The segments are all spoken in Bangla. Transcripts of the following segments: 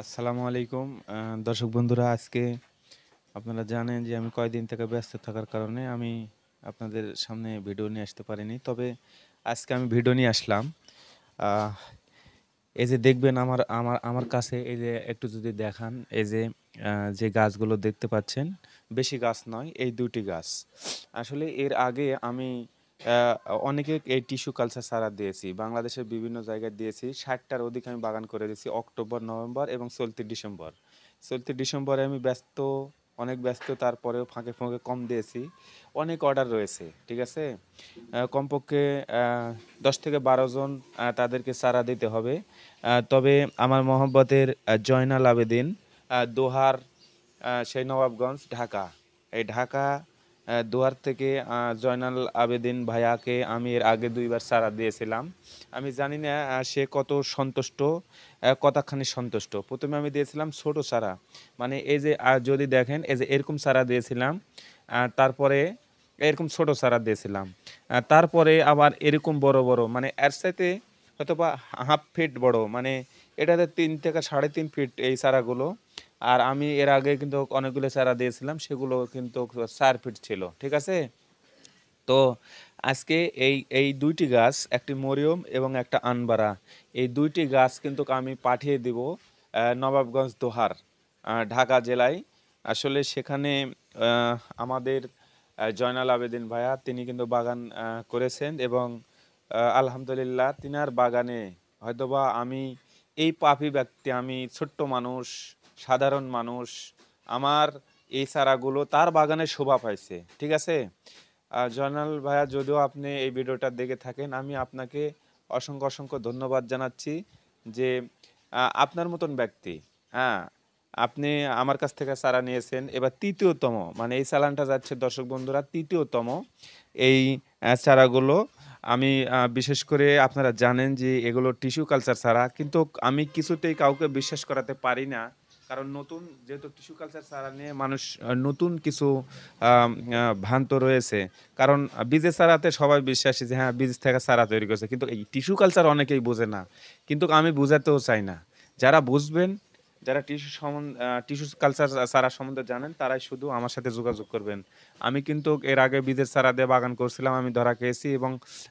আসসালামু আলাইকুম দর্শক বন্ধুরা আজকে আপনারা জানেন যে আমি কয়েকদিন থেকে ব্যস্ত থাকার কারণে আমি আপনাদের সামনে ভিডিও নিয়ে আসতে পারিনি তবে আজকে আমি ভিডিও নিয়ে আসলাম এই যে দেখবেন আমার আমার আমার কাছে এই যে একটু যদি দেখান এই যে যে গাছগুলো দেখতে পাচ্ছেন বেশি গাছ নয় এই দুটি গাছ আসলে এর আগে আমি অনেকে এই টিস্যু কালচার সারা দিয়েছি বাংলাদেশের বিভিন্ন জায়গায় দিয়েছি ষাটটার অধিক আমি বাগান করে দিয়েছি অক্টোবর নভেম্বর এবং চলতি ডিসেম্বর চলতি ডিসেম্বরে আমি ব্যস্ত অনেক ব্যস্ত তারপরেও ফাঁকে ফাঁকে কম দিয়েছি অনেক অর্ডার রয়েছে ঠিক আছে কমপক্ষে দশ থেকে বারো জন তাদেরকে সারা দিতে হবে তবে আমার মোহাম্মতের জয়নাল আবেদিন দোহার সেই নবাবগঞ্জ ঢাকা এই ঢাকা দুয়ার থেকে জয়নাল আবেদিন ভাইয়াকে আমি এর আগে দুইবার সারা দিয়েছিলাম আমি জানি না সে কত সন্তুষ্ট কতখানি সন্তুষ্ট প্রথমে আমি দিয়েছিলাম ছোট সারা মানে এই যে যদি দেখেন এই যে এরকম সারা দিয়েছিলাম তারপরে এরকম ছোট সারা দিয়েছিলাম তারপরে আবার এরকম বড় বড় মানে এর সাথে হয়তো বা হাফ ফিট বড় মানে এটাতে তিন থেকে সাড়ে তিন ফিট এই সারাগুলো আর আমি এর আগে কিন্তু অনেকগুলো চারা দিয়েছিলাম সেগুলো কিন্তু চার ফিট ছিল ঠিক আছে তো আজকে এই এই দুইটি গাছ একটি মরিয়ম এবং একটা আনবারা এই দুইটি গাছ কিন্তু আমি পাঠিয়ে দেব নবাবগঞ্জ দোহার ঢাকা জেলায় আসলে সেখানে আমাদের জয়নাল আবেদিন ভাইয়া তিনি কিন্তু বাগান করেছেন এবং আলহামদুলিল্লাহ তিনার বাগানে হয়তোবা আমি এই পাপি ব্যক্তি আমি ছোট্ট মানুষ সাধারণ মানুষ আমার এই চারাগুলো তার বাগানে শোভা পাইছে ঠিক আছে জয়নাল ভাইয়া যদিও আপনি এই ভিডিওটা দেখে থাকেন আমি আপনাকে অসংখ্য অসংখ্য ধন্যবাদ জানাচ্ছি যে আপনার মতন ব্যক্তি হ্যাঁ আপনি আমার কাছ থেকে চারা নিয়েছেন এবার তৃতীয়তম মানে এই চালানটা যাচ্ছে দর্শক বন্ধুরা তৃতীয়তম এই চারাগুলো আমি বিশেষ করে আপনারা জানেন যে এগুলো টিস্যু কালচার ছাড়া কিন্তু আমি কিছুতেই কাউকে বিশ্বাস করাতে পারি না কারণ নতুন যেহেতু টিস্যু কালচার চারা নিয়ে মানুষ নতুন কিছু ভ্রান্ত রয়েছে কারণ বীজের সারাতে সবাই বিশ্বাসী যে হ্যাঁ বীজ থেকে চারা তৈরি করছে কিন্তু এই টিস্যু কালচার অনেকেই বোঝে না কিন্তু আমি বোঝাতেও চাই না যারা বুঝবেন যারা টিস্যু সম্বন্ধে টিস্যু কালচার সারা সম্বন্ধে জানেন তারাই শুধু আমার সাথে যোগাযোগ করবেন আমি কিন্তু এর আগে বীজের সারা দিয়ে বাগান করছিলাম আমি ধরা খেয়েছি এবং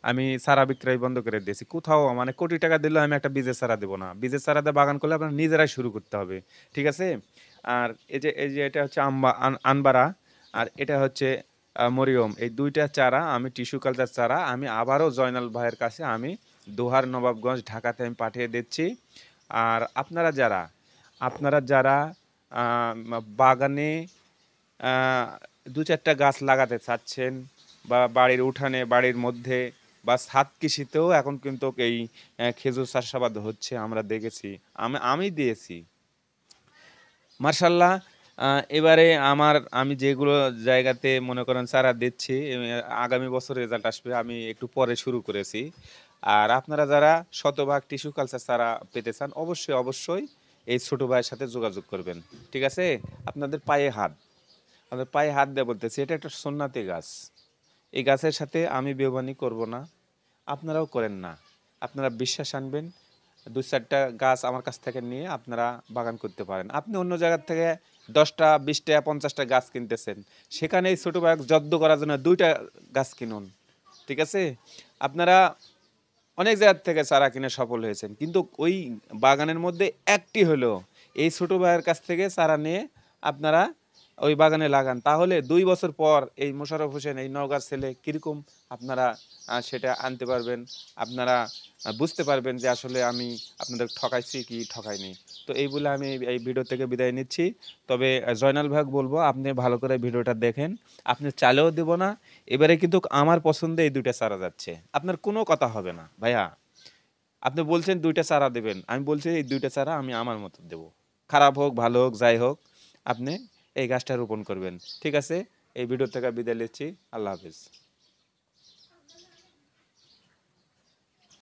আমি সারা বিক্রয় বন্ধ করে দিয়েছি কোথাও মানে কোটি টাকা দিলেও আমি একটা বীজের সারা দেবো না বীজের সারা দিয়ে বাগান করলে আপনার নিজেরাই শুরু করতে হবে ঠিক আছে আর এই যে এই যে এটা হচ্ছে আম্বা আনবারা আর এটা হচ্ছে মরিয়ম এই দুইটা চারা আমি টিস্যু কালচার চারা আমি আবারও জয়নাল ভাইয়ের কাছে আমি দোহার নবাবগঞ্জ ঢাকাতে আমি পাঠিয়ে দিচ্ছি আর আপনারা যারা আপনারা যারা বাগানে দু চারটা গাছ লাগাতে চাচ্ছেন বা বাড়ির উঠানে বাড়ির মধ্যে বা সাত কৃষিতেও এখন কিন্তু এই খেজুর চাষাবাদ হচ্ছে আমরা দেখেছি আমি আমি দিয়েছি মার্শাল্লাহ এবারে আমার আমি যেগুলো জায়গাতে মনে করেন চারা দিচ্ছি আগামী বছর রেজাল্ট আসবে আমি একটু পরে শুরু করেছি আর আপনারা যারা শতভাগ টিস্যু কালচার চারা পেতে চান অবশ্যই অবশ্যই এই ছোটো ভাইয়ের সাথে যোগাযোগ করবেন ঠিক আছে আপনাদের পায়ে হাত আমাদের পায়ে হাত দেওয়া বলতেছি এটা একটা সন্ন্যাতি গাছ এই গাছের সাথে আমি বেবানি করব না আপনারাও করেন না আপনারা বিশ্বাস আনবেন দু চারটা গাছ আমার কাছ থেকে নিয়ে আপনারা বাগান করতে পারেন আপনি অন্য জায়গার থেকে দশটা বিশটা পঞ্চাশটা গাছ কিনতেছেন সেখানে এই ছোটো বাগ জব্দ করার জন্য দুইটা গাছ কিনুন ঠিক আছে আপনারা অনেক জায়গার থেকে চারা কিনে সফল হয়েছেন কিন্তু ওই বাগানের মধ্যে একটি হলো এই ছোটো ভাইয়ের কাছ থেকে চারা নিয়ে আপনারা ওই বাগানে লাগান তাহলে দুই বছর পর এই মোশারফ হোসেন এই নওগাঁর ছেলে কীরকম আপনারা সেটা আনতে পারবেন আপনারা বুঝতে পারবেন যে আসলে আমি আপনাদের ঠকাইছি কি ঠকাইনি তো এই বলে আমি এই ভিডিও থেকে বিদায় নিচ্ছি তবে জয়নাল ভাগ বলবো আপনি ভালো করে ভিডিওটা দেখেন আপনি চালেও দেব না এবারে কিন্তু আমার পছন্দে এই দুইটা চারা যাচ্ছে আপনার কোনো কথা হবে না ভাইয়া আপনি বলছেন দুইটা চারা দেবেন আমি বলছি এই দুইটা চারা আমি আমার মতো দেবো খারাপ হোক ভালো হোক যাই হোক আপনি এই গাছটা রোপণ করবেন ঠিক আছে এই ভিডিও থেকে বিদায় নিচ্ছি আল্লাহ হাফিজ